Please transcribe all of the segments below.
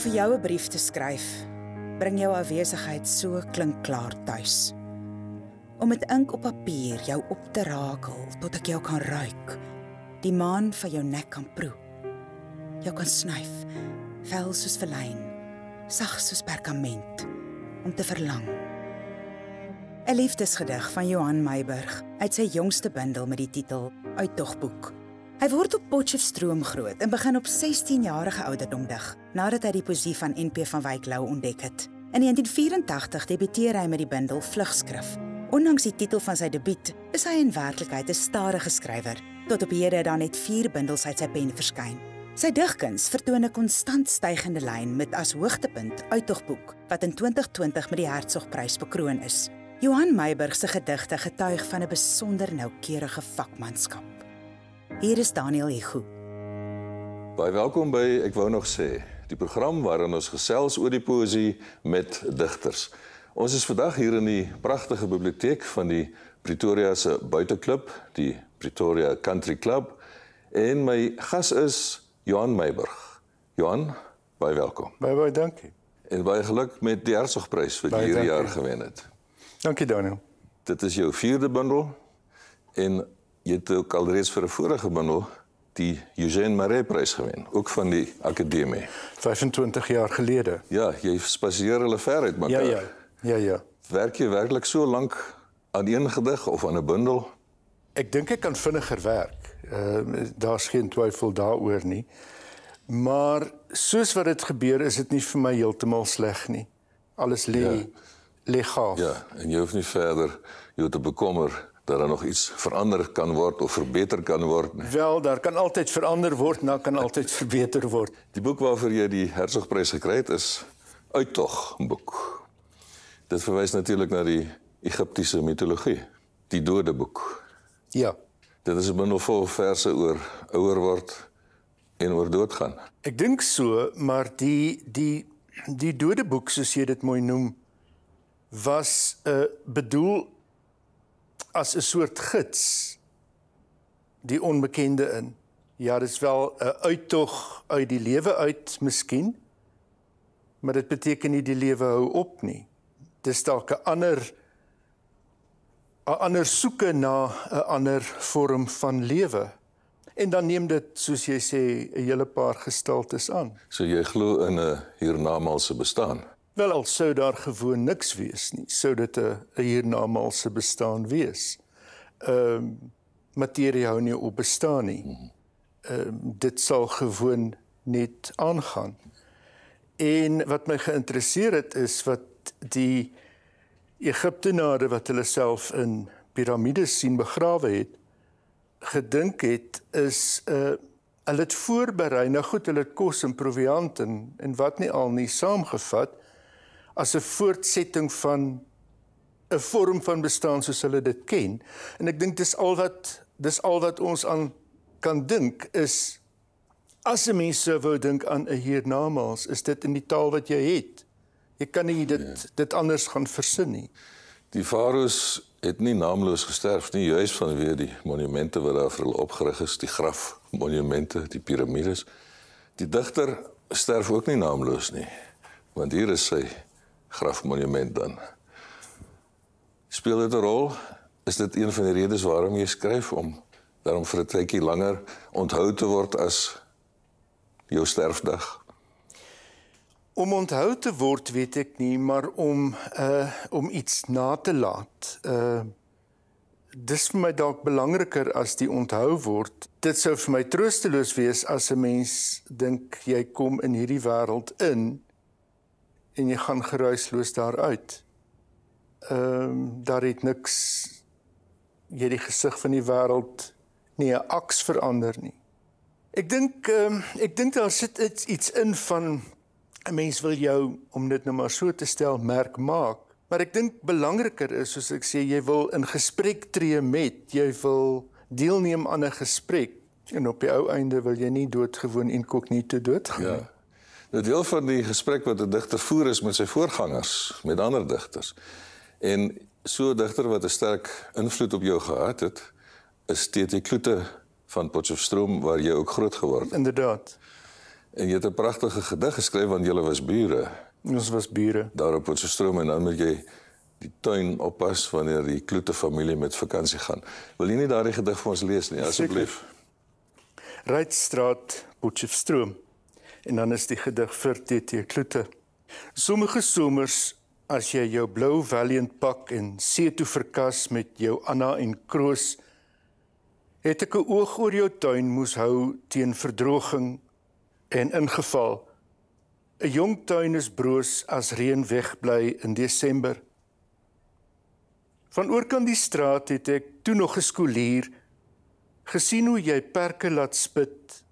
vir jou 'n brief te skryf. Bring jou afwesigheid so klink klaar tuis. Om met ink op papier jou op te rakel tot ek jou kan ruik. Die maan van jou nek kan proe. Jou kan snuif. Vel soos verlyn. Sag soos perkament. Om te verlang. 'n Liefdesgedig van Johan Meiburg uit sy jongste bundel met die titel Uittogboek. Hy word op Potchefstroom groot en begin op 16-jarige ouderdom dig, nadat hy die poesie van NP van Wyk Lou ontdek het. In 1984 debuteer hy met die bundel Vlugskrif. Ondanks die titel van sy debuut, is hy in werklikheid 'n stadige skrywer. Tot op hede het daar net 4 bundels uit sy pen verskyn. Sy digkuns vertoon 'n konstant stygende lyn met as hoogtepunt Uittogboek, wat in 2020 met die Hertzogprys bekroon is. Johan Meiburg se gedigte getuig van 'n besonder noukeurige vakmanskap. Hier is Daniel Hugo. Baie welkom by ek wou nog sê, die program waarin ons gesels oor die poësie met digters. Ons is vandag hier in die pragtige biblioteek van die Pretoria se buiteklub, die Pretoria Country Club en my gas is Johan Meiburg. Johan, baie welkom. Baie baie dankie. En baie geluk met die Hersogprys wat jy hierdie jaar gewen het. Dankie Daniel. Dit is jou 4de bundel en jy het ook al reeds vir 'n vorige bundel die Eugène Marais prys gewen, ook van die Akademie. 25 jaar gelede. Ja, jy spasieer hulle ver uit mekaar. Ja, ja. Ja, ja. Werk jy werklik so lank aan een gedig of aan 'n bundel? Ek dink ek kan vinniger werk. Ehm uh, daar's geen twyfel daaroor nie. Maar soos wat dit gebeur is dit nie vir my heeltemal sleg nie. Alles lê ja. lê gaaf. Ja, en jy hoef nie verder jou te bekommer dat daar nog iets veranderd kan word of verbeter kan word nie. Wel, daar kan altyd verander word, maar kan altyd verbeter word. Die boek waarvoor jy die Hertzogprys gekry het is Uittog boek. Dit verwys natuurlik na die Egiptiese mitologie, die dodeboek. Ja. Dit is 'n bundel vol verse oor ouer word en oor doodgaan. Ek dink so, maar die die die dodeboek soos jy dit mooi noem was uh, bedoel as 'n soort gids die onbekende in. Ja, dit is wel 'n uittog uit die lewe uit miskien. Maar dit beteken nie die lewe hou op nie. Dis dalk 'n ander 'n ander soeke na 'n ander vorm van lewe. En dan neem dit, soos jy sê, 'n hele paar gestaltes aan. So jy glo in 'n hiernamaalse bestaan. Wel al sou daar gewoon niks wees nie, sou dit 'n hiernamaalse bestaan wees. Ehm um, materie hou nie op bestaan nie. Ehm um, dit sal gewoon net aangaan. En wat my geïnteresseer het is wat die Egiptenare wat hulle self in piramides sien begrawe het gedink het is 'n uh, eh, hulle het voorberei nou goed hulle het kos en proviant en en wat nie al nie saamgevat as 'n voortsetting van 'n vorm van bestaan soos hulle dit ken. En ek dink dis al wat dis al wat ons aan kan dink is as 'n mens sou wou dink aan 'n hiernamaals, is dit in die taal wat jy het. Jy kan nie dit ja. dit anders gaan versin nie. Die farao's het nie naamloos gesterf nie, juis vanwe die monumente wat daar vir hulle opgerig is, die graf monumente, die piramides. Die digter sterf ook nie naamloos nie, want hier is sy grafmonument dan. Speel dit 'n rol? Is dit een van die redes waarom jy skryf om daarom vir 'n tydjie langer onthou te word as jou sterfdag? Om onthou te word weet ek nie, maar om uh om iets na te laat. Uh Dis vir my dalk belangriker as die onthou word. Dit sou vir my troosteloos wees as 'n mens dink jy kom in hierdie wêreld in en jy gaan geruisloos daaruit. Ehm um, daar het niks jy die gesig van die wêreld nie 'n aks verander nie. Ek dink ehm um, ek dink daar sit iets iets in van 'n mens wil jou om dit nou maar so te stel merk maak, maar ek dink belangriker is soos ek sê jy wil in gesprek tree met, jy wil deelneem aan 'n gesprek en op die ou einde wil jy nie doodgewoon inkognito doodgaan. Ja. 'n deel van die gesprek wat 'n digter voer is met sy voorgangers, met ander digters. En so 'n digter wat 'n sterk invloed op jou gehad het, is T.T. Kloete van Potchefstroom waar jy ook groot geword het. Inderdaad. En jy het 'n pragtige gedig geskryf want julle was bure. Ons was bure. Daar op Potchefstroom en dan nou moet jy die tuin oppas wanneer die Kloete familie met vakansie gaan. Wil jy nie daardie gedig vir ons lees nie asseblief? Rydstraat, Potchefstroom en dan is die gedig vir TT Kloete. Sommige somers as jy jou blou Valiant pak en see toe verkas met jou Anna en Kroos het ek 'n oog oor jou tuin moes hou teen verdroging en ingeval. 'n Jong tuin is broos as reën wegbly in Desember. Van oorkant die straat het ek toe nog geskoolier gesien hoe jy perke laat spit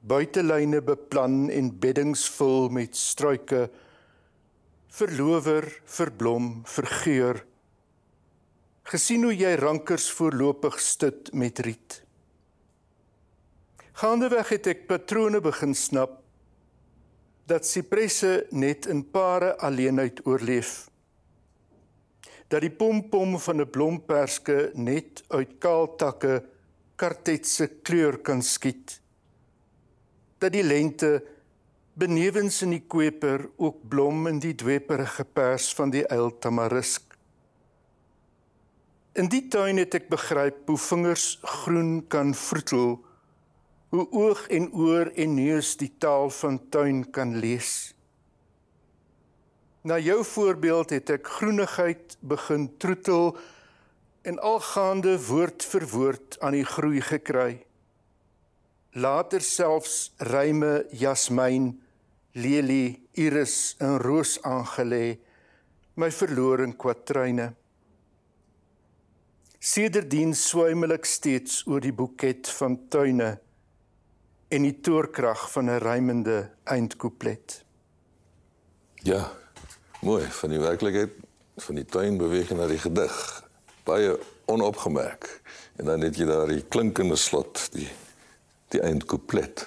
buitelyne beplan en beddings vul met struike verlower verblom vergeur gesien hoe jy rankers voorlopig stut met riet gaandeweg het ek patrone begin snap dat sipresse net in pare alleenheid oorleef dat die pompom van 'n blomperske net uit kaal takke kartetse kleur kan skiet dat die lente benewens in die kweper ook blom in die dweperige pers van die eiltamarisk. In die tuin het ek begryp hoe vingers groen kan vrootel, hoe oog en oor en neus die taal van tuin kan lees. Na jou voorbeeld het ek groenigheid begin troetel en algaande woord vir woord aan die groei gekry later selfs ruime jasmiin, lelie, iris en roos aangelê my verlore kwatryne. Sedertdien swuimelik steeds oor die boeket van tuine en die toorkrag van 'n rymende eindkouplet. Ja, mooi van die werklikheid van die tuin beweeg na die gedig, baie onopgemerk. En dan het jy daar die klinkende slot, die die eindkouplet.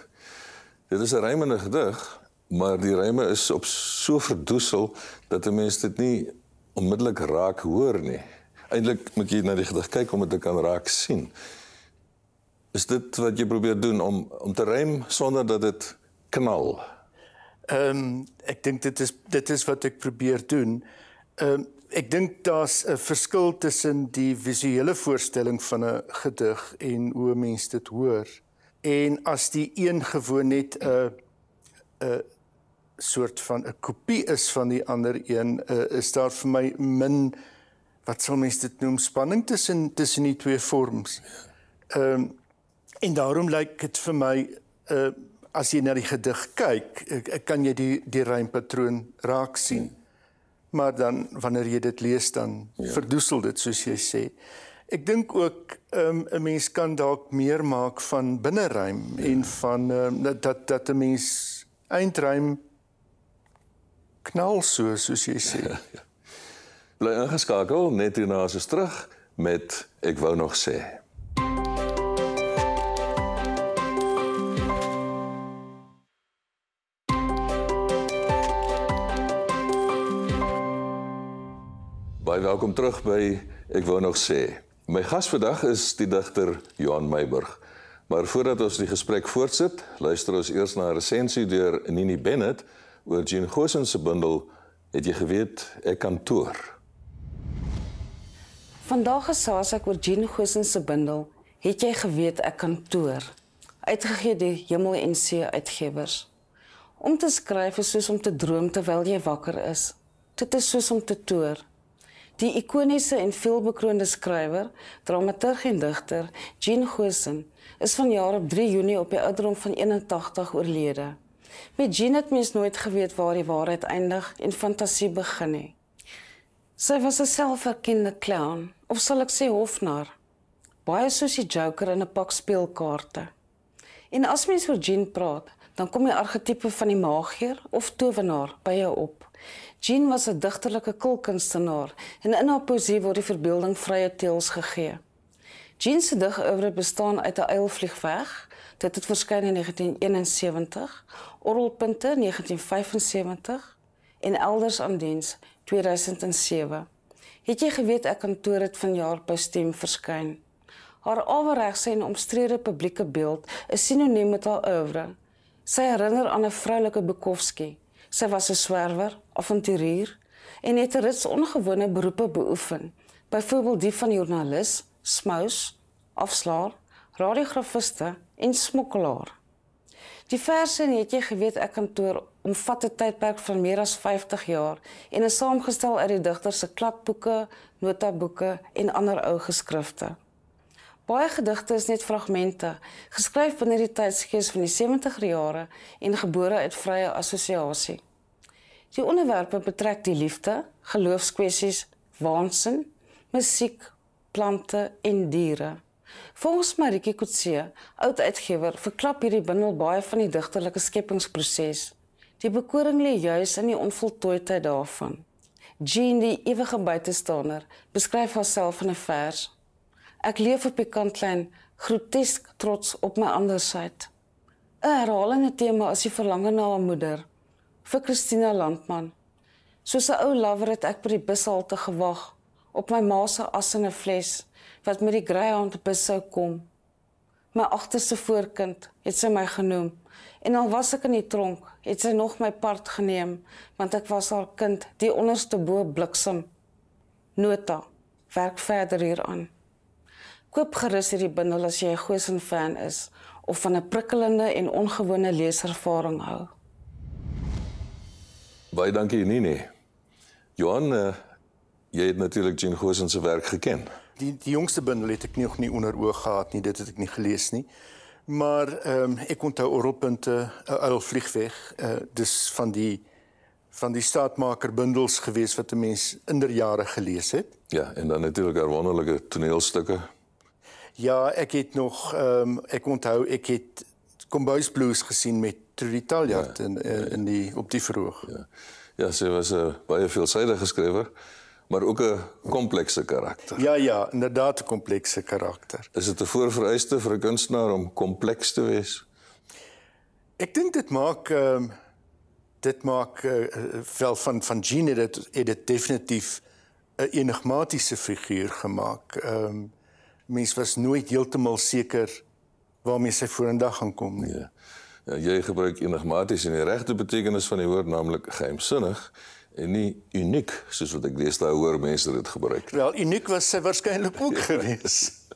Dit is 'n rymende gedig, maar die ryme is op so verdoesel dat 'n mens dit nie onmiddellik raak hoor nie. Eindelik moet jy na die gedig kyk om dit te kan raak sien. Is dit wat jy probeer doen om om te rym sonder dat dit knal? Ehm um, ek dink dit is dit is wat ek probeer doen. Ehm um, ek dink daar's 'n verskil tussen die visuele voorstelling van 'n gedig en hoe mense dit hoor en as die een gewoon net 'n uh, 'n uh, soort van 'n kopie is van die ander een, uh, is daar vir my min wat sou mens dit noem spanning tussen tussen die twee vorms. Ehm um, en daarom lyk dit vir my uh, as jy na die gedig kyk, kan jy die die rympatroon raak sien. Ja. Maar dan wanneer jy dit lees dan ja. verdoesel dit soos jy sê. Ek dink ook ehm, 'n um, mens kan dalk meer maak van binneruim ja. en van um, dat dat 'n mens eindruim knal so soos jy sê. Ja. Bly ingeskakel net hierna as ons terug met ek wou nog sê. Baie welkom terug by ek wou nog sê. My gas vandag is die digter Johan Meiburg. Maar voordat ons die gesprek voortsit, luister ons eers na 'n resensie deur Nini Bennett oor Jean Gosen se bundel Het jy geweet ek kan toer. Vandag gesaas ek oor Jean Gosen se bundel Het jy geweet ek kan toer. Uitgegee deur Hemel en See Uitgewers. Om te skryf is soos om te droom terwyl jy wakker is. Dit is soos om te toer. Die ikoniese en veelbekroonde skrywer, dramaturg en digter Jean Gosen is van jaar op 3 Junie op die ouderdom van 81 oorlede. Met Jean het mens nooit geweet waar die waarheid eindig en fantasie begin nie. Sy was 'n selfverkende clown, of sal ek sê hofnar, baie soos die Joker in 'n pak speelkaarte. En as mens oor Jean praat, dan kom die argetipe van die magier of tovenaar by jou op. Jean was 'n digterlike kulkunstenaar en in haar poesie word die verbeelding vrye teels gegee. Jean se digoeuvre bestaan uit 'n eilvlieg weg, dit het verskyn in 1971, orrelpunte 1975 en elders aan diens 2007. Het jy geweet ek kantoor het vanjaar by Stem verskyn? Haar oorregse en omstrede publieke beeld is sinoniem met haar oeuvre. Sy herinner aan 'n vroulike Bukowski. Sy was 'n swerwer, avonturier en het reeds ongewone beroepe beoefen, byvoorbeeld die van joernalis, smous, afslaer, radiograafiste en smokkelaar. Die verse het jy geweet ek kantoor omvat 'n tydperk van meer as 50 jaar en is saamgestel uit die digter se klapboeke, notaboeke en ander ou geskrifte. Baie gedigte is net fragmente, geskryf binne die tydsgees van die 70er jare en gebore uit vrye assosiasie. Die onderwerpe betrek die liefde, geloofskwessies, waansin, musiek, plante en diere. Volgens Marieke Kutsie, oud-uitgewer, verklap hierdie bundel baie van die digterlike skepingsproses. Die bekoring lê juis in die onvoltooidheid daarvan. Jean, die ewige buitestander, beskryf haarself in 'n vers: Ek leef op die kantlyn, grotesk trots op my andersheid. 'n Herhalende tema is die verlang na 'n moeder vir Christina Landman. Soos 'n ou lover het ek by die bushalte gewag op my ma se as in 'n fles wat met die Greyhound bus sou kom. My agterste voorkind het sy my genoem en al was ek in die tronk, het sy nog my part geneem want ek was haar kind, die onderste bo bliksem. Nota: Werk verder hieraan koop gerus hierdie bundel as jy 'n Goshen fan is of van 'n prikkelende en ongewone leeservaring hou. Baie dankie Nini. Johan, eh, jy het natuurlik Jean Goshen se werk geken. Die die jongste bundel het ek nog nie onder oog gehad nie, dit het ek nie gelees nie. Maar ehm um, ek onthou oorpunte, al vliegweg, uh, dis van die van die staatmaker bundels gewees wat 'n mens inderjare gelees het. Ja, en dan natuurlik daar wonderlike toneelstukke Ja, ek het nog ehm um, ek onthou ek het Kombuis Blues gesien met Trudy Taljard ja, in eh, in die op die vroeg. Ja. Ja, sy was 'n baie veelsidige skrywer, maar ook 'n komplekse karakter. Ja, ja, inderdaad 'n komplekse karakter. Is dit 'n voorvereiste vir 'n kunstenaar om kompleks te wees? Ek dink dit maak ehm um, dit maak uh, wel van van Jean het dit het dit definitief 'n enigmatiese figuur gemaak. Ehm um, mens was nooit heeltemal seker waarmee sy vorendag gaan kom nie. Ja. ja jy gebruik enigmaties in die regte betekenis van die woord naamlik geheimsinnig en nie uniek soos wat ek deesdae hoor mense dit gebruik. Wel uniek was sy waarskynlik ook geweest.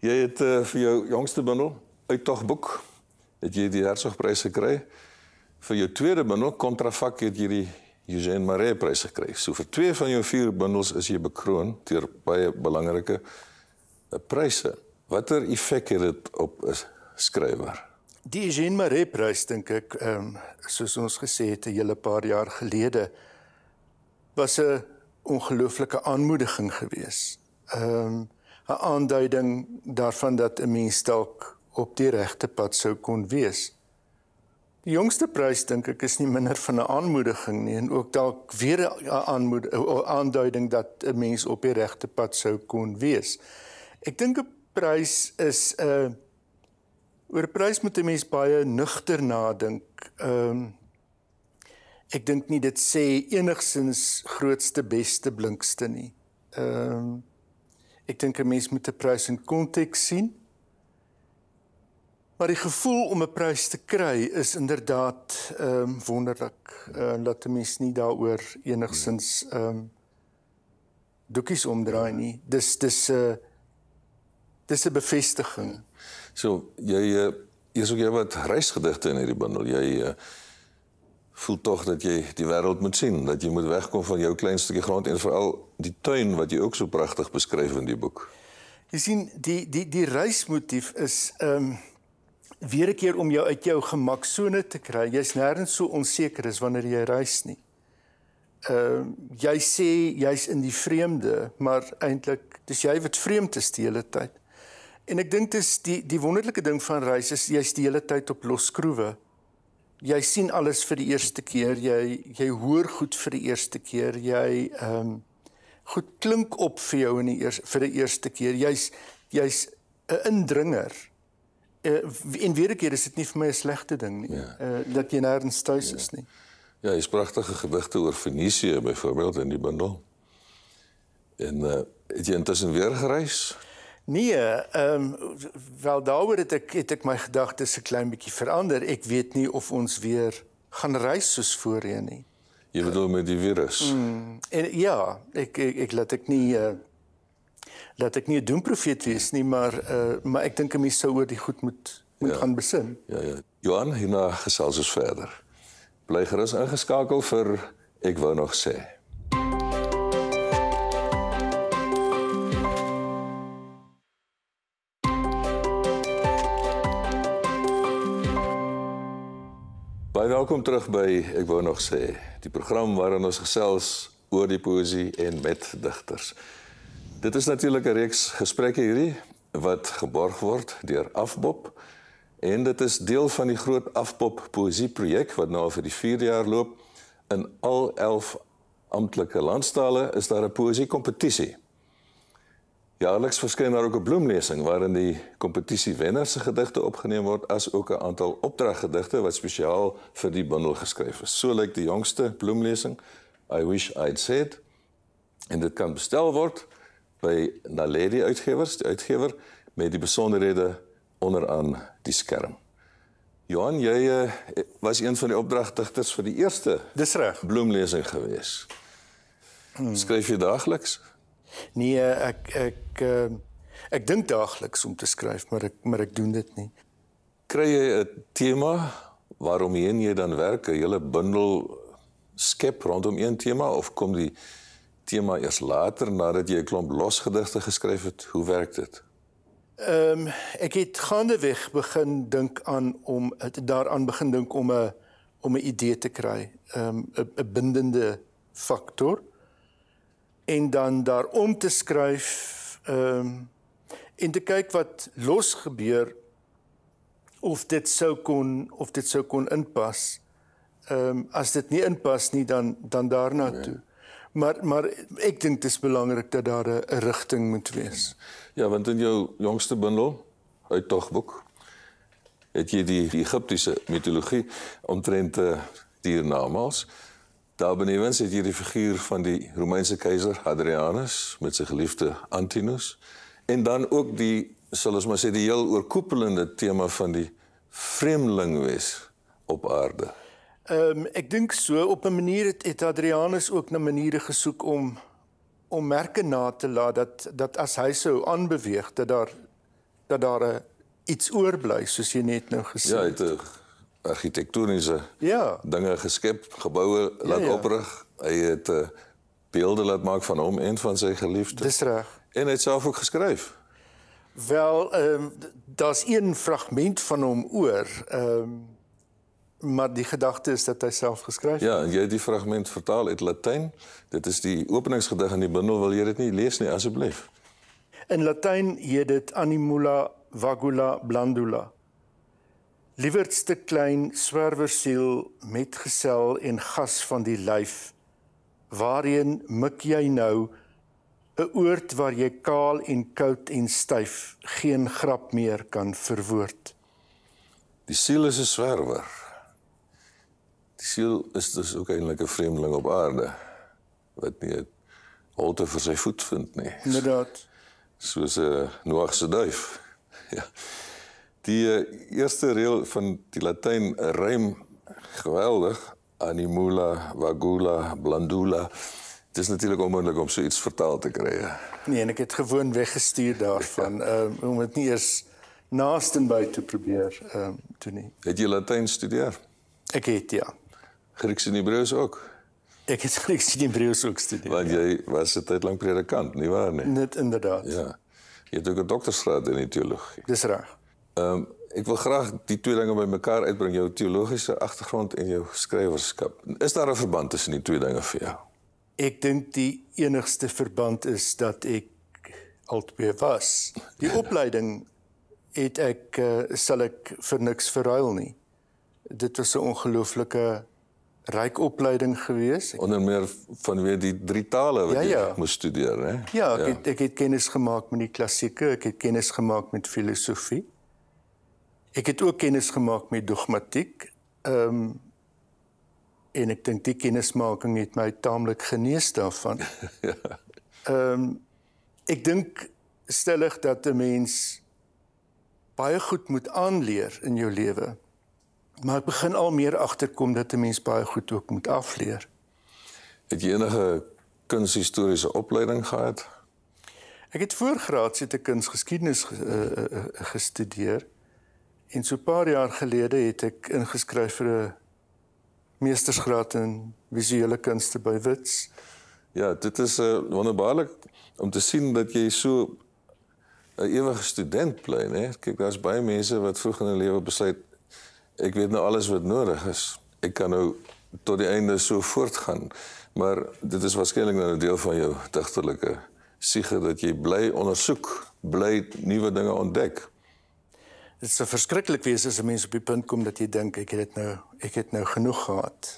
Jy het uh, vir jou jongste bundel uittogboek het jy die hersogprys gekry. Vir jou tweede bundel kontrafak het jy die Eugene Maree prys gekry. So vir twee van jou vier bundels is jy bekroon deur baie belangrike pryse. Watter effek het dit op 'n skrywer? Die Jean Marais prys dink ek, ehm um, soos ons gesê het 'n hele paar jaar gelede was 'n ongelooflike aanmoediging geweest. Ehm um, 'n aanduiding daarvan dat 'n mens dalk op die regte pad sou kon wees. Die jongste prys dink ek is nie minder van 'n aanmoediging nie en ook dalk weer 'n aanmoediging aanduiding dat 'n mens op die regte pad sou kon wees. Ek dink 'n prys is 'n uh, eh, oor prys moet 'n mens baie nugter nadink. Ehm um, ek dink nie dit sê enigsins grootste, beste, blinkste nie. Ehm um, ek dink 'n mens moet 'n prys in konteks sien. Maar die gevoel om 'n prys te kry is inderdaad ehm um, wonderlik. Eh uh, laat mens nie daaroor enigsins ehm um, doekies omdraai nie. Dis dis 'n uh, Dis 'n bevestiging. So jy eh, is ook jy wat reisgedigte in hierdie bundel. Jy eh, voel tog dat jy die wêreld moet sien, dat jy moet wegkom van jou klein stukkie grond en veral die tuin wat jy ook so pragtig beskryf in die boek. Jy sien die die die reismotief is ehm um, weer 'n keer om jou uit jou gemaksone te kry. Jy's nêrens so onseker as wanneer jy reis nie. Ehm uh, jy sê jy's in die vreemde, maar eintlik dis jy wat vreemd is die hele tyd. En ek dink dis die die wonderlike ding van reis is jy's die hele tyd op losskroewe. Jy sien alles vir die eerste keer, jy jy hoor goed vir die eerste keer, jy ehm um, goed klink op vir jou in die eers vir die eerste keer. Jy's jy's 'n indringer. Uh, en weer ek keer is dit nie vir my 'n slegte ding nie. Ja. Uh, dat jy nêrens tuis ja. is nie. Ja, jy's pragtige gedigte oor Fenisië byvoorbeeld in die bundel. En uh, het jy intussen weer gereis? Nee, ehm um, wel daaroor het ek het ek my gedagtes 'n klein bietjie verander. Ek weet nie of ons weer gaan reis soos voorheen nie. Jy bedoel met die virus. Mm, en ja, ek ek, ek laat ek nie uh, eh, dat ek nie 'n doomprofet wees nie, maar uh, maar ek dink 'n mens sou oor die goed moet moet ja. gaan besin. Ja ja. Johan, hierna gesels ons verder. Bly gerus ingeskakel vir ek wou nog sê. welkom terug by ek wou nog sê die program waarin ons gesels oor die poesie en met digters. Dit is natuurlik 'n reeks gesprekke hierdie wat geborg word deur Afpop en dit is deel van die groot Afpop poesie projek wat nou vir die 4 jaar loop in al 11 amptelike landstale is daar 'n poesie kompetisie. Jaarliks verskyn daar ook 'n bloemlesing waarin die kompetisie wenner se gedigte opgeneem word as ook 'n aantal opdraggedigte wat spesiaal vir die bundel geskryf is. So lyk die jongste bloemlesing, I wish I'd said, en dit kan bestel word by Naledi Uitgewers, die uitgewer met die besonderhede onderaan die skerm. Johan, jy eh, was een van die opdragdigters vir die eerste. Dis reg. Bloemlesing geweest. Hmm. Skryf jy daagliks? Nee, ek ek ek, ehm, ek dink daagliks om te skryf, maar ek maar ek doen dit nie. Kry jy 'n tema waarom jy dan werk, 'n hele bundel skep rondom een tema of kom die tema eers later nadat jy 'n klomp losgedigte geskryf het? Hoe werk dit? Ehm um, ek het gaandeweg begin dink aan om daaraan begin dink om 'n om 'n idee te kry, ehm, 'n um, 'n bindende faktor en dan daarom te skryf ehm um, en te kyk wat los gebeur of dit sou kon of dit sou kon inpas. Ehm um, as dit nie inpas nie dan dan daarna okay. Nee. toe. Maar maar ek dink dit is belangrik dat daar 'n rigting moet wees. Ja, want in jou jongste bundel, uit togboek, het jy die Egiptiese mitologie omtrent uh, eh, die diernamas Daar benewens het hierdie figuur van die Romeinse keiser Hadrianus met sy geliefde Antinous en dan ook die sal ons maar sê die heel oorkoepelende tema van die vreemdeling wees op aarde. Ehm um, ek dink so op 'n manier het, het Hadrianus ook na maniere gesoek om om merke na te laat dat dat as hy sou aanbeweeg dat daar dat daar 'n eh, iets oorbly soos jy net nou gesê ja, het. Ja, het argitektoniese ja. dinge geskep, geboue ja, laat ja. oprig. Hy het uh, eh, beelde laat maak van hom en van sy geliefde. Dis reg. En hy het self ook geskryf. Wel, ehm um, daar's een fragment van hom oor. Ehm um, maar die gedagte is dat hy self geskryf ja, het. Ja, jy het die fragment vertaal uit Latyn. Dit is die openingsgedig in die bundel. Wil jy dit nie lees nie asseblief? In Latyn heet dit Animula vagula blandula. Liewerste klein swerwersiel met gesel en gas van die lyf waarheen mik jy nou 'n oord waar jy kaal en koud en styf geen grap meer kan verwoord Die siel is 'n swerwer Die siel is dus ook eintlik 'n vreemdeling op aarde wat nie 'n holte vir sy voet vind nie Inderdaad soos 'n Noag se duif Ja Die eerste reël van die Latyn rym geweldig animula vagula blandula. Dit is natuurlik onmoontlik om so iets vertaal te kry. Nee, ek ja. eh, het gewoon weggestuur daarvan. Ehm ja. um, om dit nie eens naastenby te probeer ehm um, toe nie. Het jy Latyn studeer? Ek het ja. Grieks en Hebreëus ook. Ek het Grieks en Hebreëus ook studeer. Want jy ja. was 'n tyd lank predikant, nie waar nie? Net inderdaad. Ja. Jy het ook 'n doktorsgraad in teologie. Dis reg. Ehm um, ek wil graag die twee dinge bymekaar uitbring, jou teologiese agtergrond en jou skryfwerskap. Is daar 'n verband tussen die twee dinge vir jou? Ek dink die enigste verband is dat ek altyd was. Die opleiding het ek uh, sal ek vir niks verruil nie. Dit was 'n ongelooflike ryk opleiding gewees. Onder meer vanweer die drie tale wat ja, jy ja. moes studeer, hè? Ja, ek ja. Het, ek het kennis gemaak met die klassieke, ek het kennis gemaak met filosofie. Ek het ook kennis gemaak met dogmatiek. Ehm um, en ek dink die kennismaking het my taamlik genees daarvan. Ja. Ehm um, ek dink stellig dat 'n mens baie goed moet aanleer in jou lewe. Maar ek begin al meer agterkom dat 'n mens baie goed ook moet afleer. Het jy enige kunshistoriese opleiding gehad? Ek het voorgraads het ek kunsgeskiedenis uh, uh, uh, gestudeer. En so 'n paar jaar gelede het ek ingeskryf vir 'n meestersgraad in visuele kunste by Wits. Ja, dit is 'n uh, eh, wonderbaarlik om te sien dat jy so 'n ewige student bly, né? Kyk, daar's baie mense wat vroeg in hulle lewe besluit ek weet nou alles wat nodig is. Ek kan nou tot die einde so voortgaan. Maar dit is waarskynlik nou 'n deel van jou digterlike siege dat jy bly ondersoek, bly nuwe dinge ontdek. Dit sou verskriklik wees as 'n mens op die punt kom dat jy dink ek het dit nou ek het nou genoeg gehad.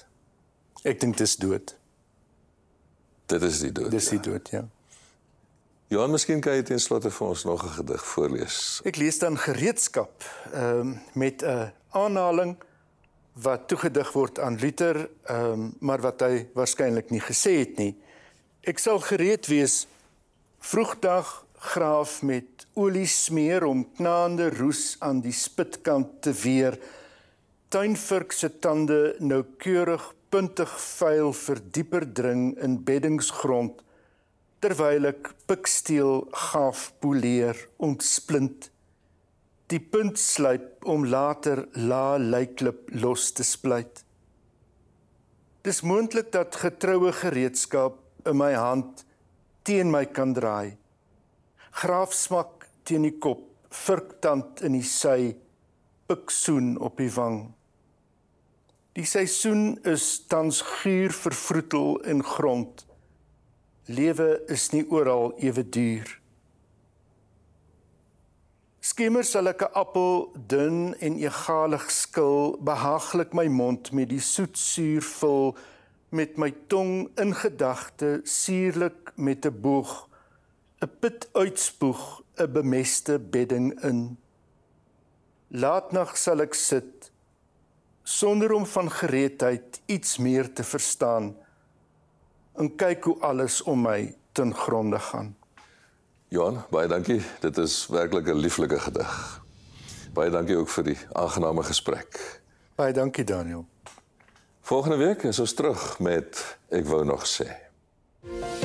Ek dink dis dood. Dit is die dood. Dis die ja. dood, ja. Johan, miskien kan jy tenslotte vir ons nog 'n gedig voorlees. Ek lees dan gereedskap ehm um, met 'n aanhaling wat toegedig word aan Luther, ehm um, maar wat hy waarskynlik nie gesê het nie. Ek sal gereed wees vroegdag graaf met olie smeer om knaande roes aan die spitkant te weer. Tuinvurk se tande noukeurig puntig vuil verdieper dring in beddingsgrond terwyl ek piksteel gaaf poleer ontsplint. Die punt slyp om later la lyklip los te splyt. Dis moontlik dat getroue gereedskap in my hand teen my kan draai graafsmak teen die kop, virktand in die sy, piksoen op die wang. Die seisoen is tans guur vervroetel in grond. Lewe is nie oral ewe duur. Skemer sal ek 'n appel dun en egalig skil, behaaglik my mond met die soetsuur vul met my tong in gedagte suurlik met 'n boog 'n put uitspoeg, 'n bemeste bedding in. Laatnag sal ek sit sonder om van gereedheid iets meer te verstaan en kyk hoe alles om my ten gronde gaan. Johan, baie dankie. Dit is werklik 'n lieflike gedig. Baie dankie ook vir die aangename gesprek. Baie dankie Daniel. Volgende week is ons terug met ek wou nog sê. thank you